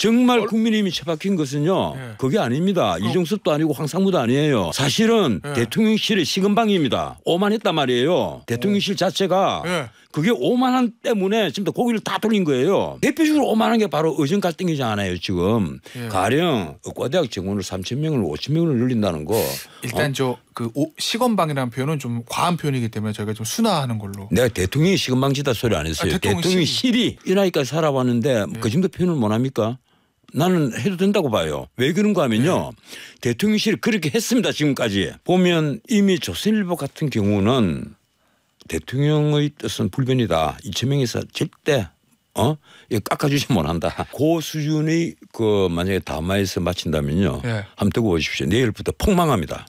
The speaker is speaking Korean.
정말 국민의힘이 처박힌 것은요. 예. 그게 아닙니다. 어. 이종섭도 아니고 황상무도 아니에요. 사실은 예. 대통령실의 시금방입니다. 오만했단 말이에요. 대통령실 오. 자체가 예. 그게 오만한 때문에 지금 고기를 다 돌린 거예요. 대표적으로 오만한 게 바로 의정 갈등이잖아요 지금 예. 가령 의과대학 정원을 3천 명을 5천 명을 늘린다는 거. 일단 어? 저그 시건방이라는 표현은 좀 과한 표현이기 때문에 저희가 좀 순화하는 걸로. 내가 네, 대통령이 시건방지다 소리 안 했어요. 아, 대통령실이. 대통이이 나이까지 살아왔는데 예. 그 정도 표현을 못 합니까? 나는 해도 된다고 봐요. 왜 그런가 하면요. 네. 대통령실이 그렇게 했습니다. 지금까지. 보면 이미 조선일보 같은 경우는 대통령의 뜻은 불변이다. 이재명에서 절대 어? 이 깎아주지 못한다. 그 수준의 그 만약에 담화에서 마친다면요. 네. 한번 두고 보십시오. 내일부터 폭망합니다.